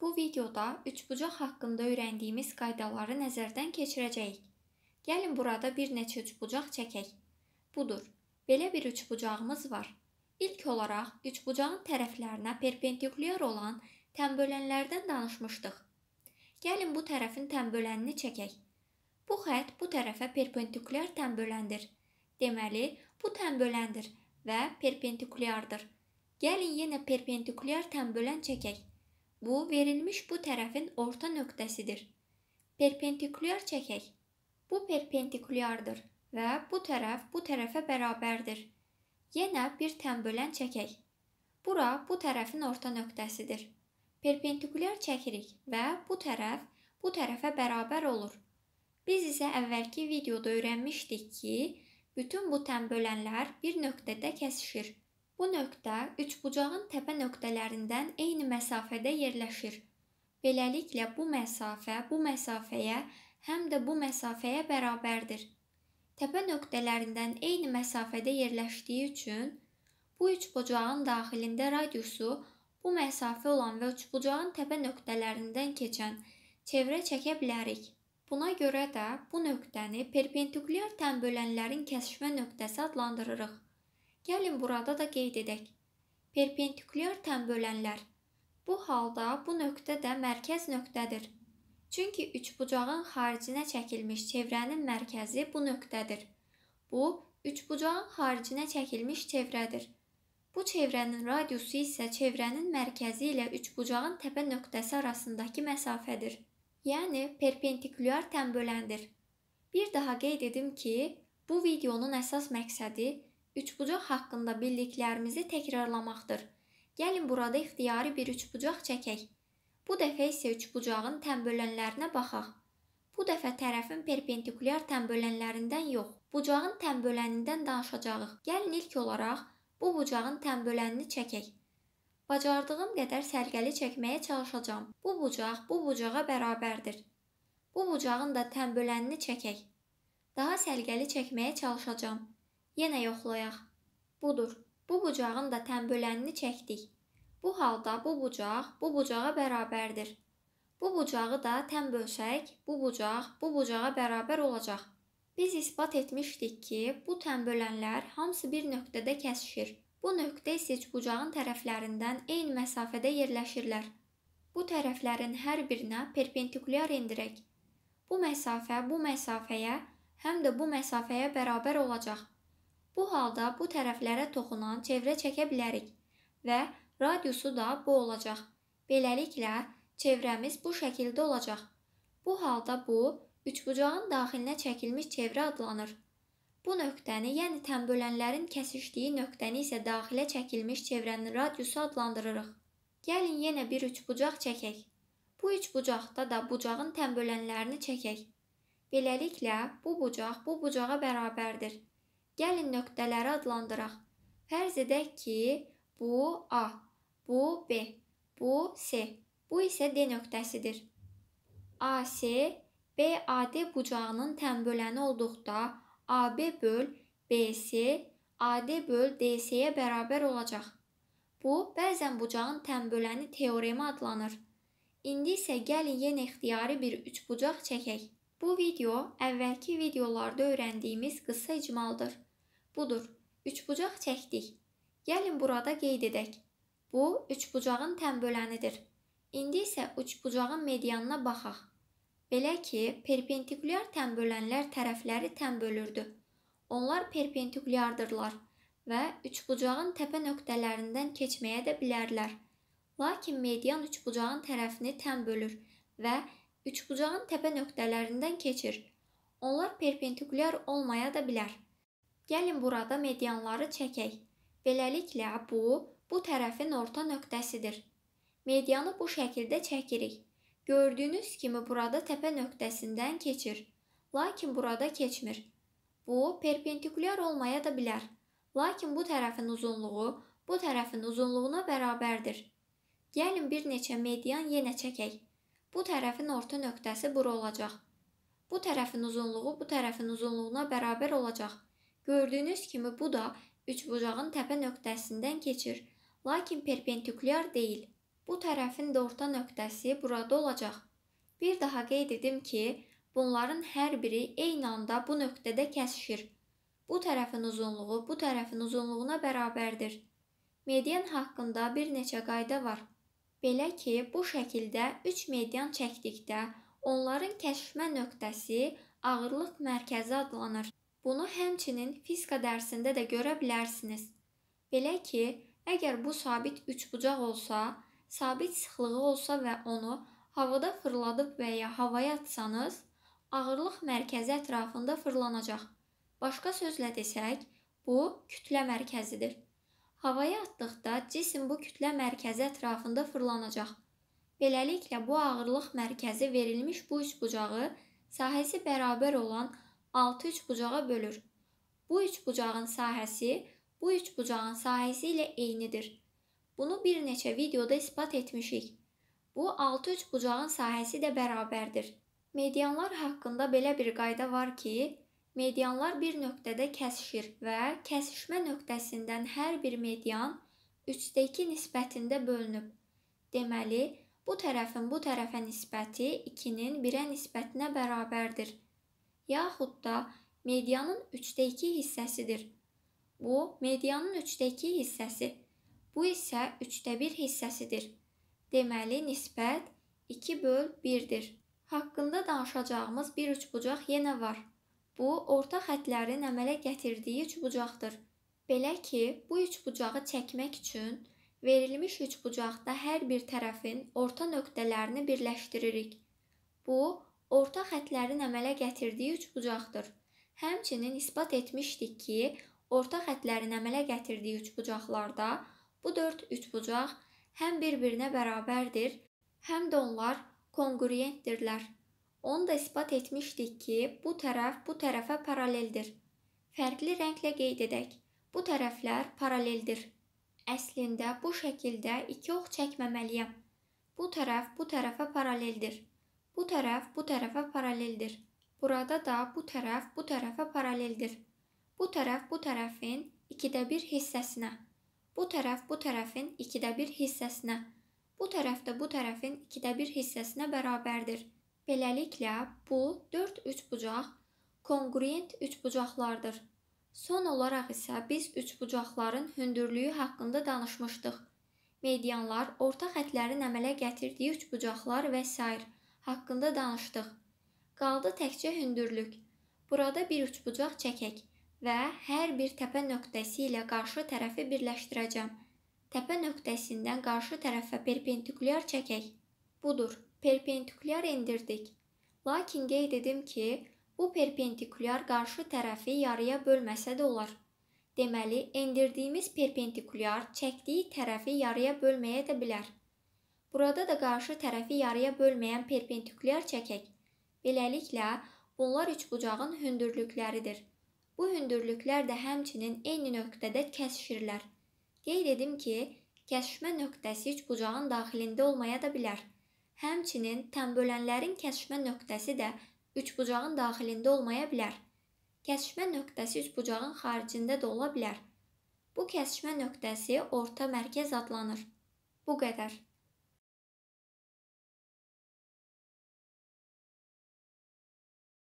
Bu videoda üçbucaq haqqında öyrəndiyimiz qaydaları nəzərdən keçirəcəyik. Gəlin burada bir neçə üçbucaq çəkək. Budur, belə bir üçbucağımız var. İlk olaraq üçbucağın tərəflərinə perpendikulyar olan tənbölənlərdən danışmışdıq. Gəlin bu tərəfin tənbölənini çəkək. Bu xətt bu tərəfə perpendikulyar tənböləndir. Deməli, bu tənböləndir və perpendikulyardır. Gəlin yenə perpendikulyar tənbölən çəkək. Bu verilmiş bu tərəfin orta nöqtəsidir. Perpendikulyar çəkək. Bu perpendikulyardır və bu tərəf bu tərəfə bərabərdir. Yenə bir tənbölən çəkək. Bura bu tərəfin orta nöqtəsidir. Perpendikulyar çəkirik və bu tərəf bu tərəfə bərabər olur. Biz isə əvvəlki videoda öyrənmişdik ki, bütün bu tənbölənlər bir nöqtədə kəsişir. Bu nöqtə üçbucağın təpə nöqtələrindən eyni məsafədə yerləşir. Beləliklə bu məsafə bu məsafəyə həm də bu məsafəyə bərabərdir. Təpə nöqtələrindən eyni məsafədə yerləşdiyi üçün bu üçbucağın daxilində radiusu bu məsafə olan və üçbucağın təpə nöqtələrindən keçən çevrə çəkə bilərik. Buna görə də bu nöqtəni perpendikulyar tənbölənlərin kəsişmə nöqtəsi adlandırırıq. Gəlin burada da qeyd edək. Perpendikulyar tən bölənlər. Bu halda bu nöqtə də mərkəz nöqtədir. Çünki üçbucağın xaricinə çəkilmiş çevrənin mərkəzi bu nöqtədir. Bu üçbucağın xaricinə çəkilmiş çevrədir. Bu çevrənin radiusu isə çevrənin mərkəzi ilə üçbucağın təpə nöqtəsi arasındakı məsafədir. Yəni perpendikulyar tənböləndir. Bir daha qeyd edim ki, bu videonun əsas məqsədi üçbucaq haqqında bildiklərimizi təkrarlamaqdır. Gəlin burada ixtiyari bir üçbucaq çəkək. Bu dəfə isə üçbucağın tənbölənlərinə baxaq. Bu dəfə tərəfin perpendikulyar tənbölənlərindən yox, bucağın tənbölənindən danışacağıq. Gəlin ilk olaraq bu bucağın tənbölənini çəkək. Bacardığım qədər sərgəli çəkməyə çalışacağam. Bu bucaq bu bucağa bərabərdir. Bu bucağın da tənbölənini çəkək. Daha sərgəli çəkməyə çalışacağam. Yenə yoxlayaq. Budur. Bu bucağın da tənbölənini çəkdik. Bu halda bu bucaq bu bucağa bərabərdir. Bu bucağı da tən bölsək, bu bucaq bu bucağa bərabər olacaq. Biz isbat etmişdik ki, bu tənbölənlər hamısı bir nöqtədə kəsişir. Bu nöqtə isə bucağın tərəflərindən eyni məsafədə yerləşirlər. Bu tərəflərin hər birinə perpendikulyar endirək. Bu məsafə bu məsafəyə, həm də bu məsafəyə bərabər olacaq. Bu halda bu tərəflərə toxunan çevrə çəkə bilərik və radiusu da bu olacaq. Beləliklə, çevrəmiz bu şəkildə olacaq. Bu halda bu, üçbucağın daxilinə çəkilmiş çevrə adlanır. Bu nöqtəni, yəni tənbölənlərin kəsişdiyi nöqtəni isə daxilə çəkilmiş çevrənin radiusu adlandırırıq. Gəlin yenə bir üçbucaq çəkək. Bu üçbucaqda da bucağın tənbölənlərini çəkək. Beləliklə, bu bucaq bu bucağa bərabərdir. Gəlin nöqtələri adlandıraq. Fərz edək ki, bu A, bu B, bu C, bu isə D nöqtəsidir. AC BAD bucağının tənböləni olduqda AB böl BC AD böl DC-yə bərabər olacaq. Bu, bəzən bucağın tənböləni teoremi adlanır. İndi isə gəlin yenə ixtiyari bir üçbucaq çəkək. Bu video əvvəlki videolarda öyrəndiyimiz qısa icmaldır. Budur, üçbucaq çəkdik. Gəlin burada qeyd edək. Bu, üçbucağın tənbölənidir. İndi isə üçbucağın medianına baxaq. Belə ki, perpendikulyar tənbölənlər tərəfləri tənbölürdü. Onlar perpendikulyardırlar və üçbucağın təpə nöqtələrindən keçməyə də bilərlər. Lakin median üçbucağın tərəfini tən bölür və üçbucağın təpə nöqtələrindən keçir. Onlar perpendikulyar olmaya da bilər. Gəlin burada medianları çəkək. Beləliklə bu bu tərəfin orta nöqtəsidir. Medianı bu şəkildə çəkirik. Gördüyünüz kimi burada təpə nöqtəsindən keçir, lakin burada keçmir. Bu perpendikulyar olmaya da bilər. Lakin bu tərəfin uzunluğu bu tərəfin uzunluğuna bərabərdir. Gəlin bir neçə median yenə çəkək. Bu tərəfin orta nöqtəsi bura olacaq. Bu tərəfin uzunluğu bu tərəfin uzunluğuna bərabər olacaq. Gördüyünüz kimi bu da üçbucağın təpə nöqtəsindən keçir, lakin perpendikulyar deyil. Bu tərəfin də orta nöqtəsi burada olacaq. Bir daha qeyd edim ki, bunların hər biri eyni anda bu nöqtədə kəsişir. Bu tərəfin uzunluğu bu tərəfin uzunluğuna bərabərdir. Median haqqında bir neçə qayda var. Belə ki, bu şəkildə 3 median çəkdikdə onların kəşfmə nöqtəsi ağırlıq mərkəzi adlanır. Bunu həmçinin fizika dərsində də görə bilərsiniz. Belə ki, əgər bu sabit üçbucaq olsa, sabit sıxlığı olsa və onu havada fırladıb və ya havaya atsanız, ağırlıq mərkəzi ətrafında fırlanacaq. Başqa sözlə desək, bu kütlə mərkəzidir. Havaya atdıqda cisim bu kütlə mərkəzi ətrafında fırlanacaq. Beləliklə bu ağırlıq mərkəzi verilmiş bu üç bucağı sahəsi bərabər olan 6 üç bucağa bölür. Bu üç bucağın sahəsi bu üç bucağın sahəsi ilə eynidir. Bunu bir neçə videoda isbat etmişik. Bu 6 üç bucağın sahəsi də bərabərdir. Medianlar haqqında belə bir qayda var ki, Medianlar bir nöqtədə kəsişir və kəsişmə nöqtəsindən hər bir median 3:2 nisbətində bölünüb. Deməli, bu tərəfin bu tərəfə nisbəti 2-nin 1-ə nisbətinə bərabərdir. Yaxud da medianın 3/2 hissəsidir. Bu medianın 3/2 hissəsi, bu isə 3/1 hissəsidir. Deməli, nisbət 2 böl 1-dir. Haqqında danışacağımız bir üçbucaq yenə var. Bu, orta xətlərin əmələ gətirdiyi üçbucaqdır. Belə ki, bu üçbucağı çəkmək üçün verilmiş üçbucaqda hər bir tərəfin orta nöqtələrini birləşdiririk. Bu, orta xətlərin əmələ gətirdiyi üçbucaqdır. Həmçinin isbat etmişdik ki, orta xətlərin əmələ gətirdiyi üçbucaqlarda bu 4 üçbucaq həm bir-birinə bərabərdir, həm də onlar konquriyentdirlər. Onu da isbat etmişdik ki, bu tərəf bu tərəfə paraleldir. Fərqli rənglə qeyd edək. Bu tərəflər paraleldir. Əslində bu şəkildə iki ox çəkməməliyəm. Bu tərəf bu tərəfə paraleldir. Bu tərəf bu tərəfə paraleldir. Burada da bu tərəf bu tərəfə paraleldir. Bu tərəf bu tərəfin 2də 1 hissəsinə. Bu tərəf bu tərəfin 2də 1 hissəsinə. Bu tərəf də bu tərəfin 2də 1 hissəsinə bərabərdir. Beləliklə, bu 4 üçbucaq kongruent üçbucaqlardır. Son olaraq isə biz üçbucaqların hündürlüyü haqqında danışmışdıq. Medianlar, orta xətlərin əmələ gətirdiyi üçbucaqlar və s. haqqında danışdıq. Qaldı təkcə hündürlük. Burada bir üçbucaq çəkək və hər bir təpə nöqtəsi ilə qarşı tərəfi birləşdirəcəm. Təpə nöqtəsindən qarşı tərəfə perpendikulyar çəkək budur, perpendikülyar endirdik. Lakin qeyd edim ki, bu perpendikülyar qarşı tərəfi yarıya bölməsə də olar. Deməli, endirdiyimiz perpendikülyar çəkdiyi tərəfi yarıya bölməyə də bilər. Burada da qarşı tərəfi yarıya bölməyən perpendikülyar çəkək. Beləliklə, bunlar üçbucağın hündürlükləridir. Bu hündürlüklər də həmçinin eyni nöqtədə kəsişirlər. Qeyd edim ki, kəsişmə nöqtəsi üçbucağın daxilində olmaya da bilər. Həmçinin tənbölənlərin kəsişmə nöqtəsi də üçbucağın daxilində olmaya bilər. Kəsişmə nöqtəsi üçbucağın xaricində də ola bilər. Bu kəsişmə nöqtəsi orta mərkəz adlanır. Bu qədər.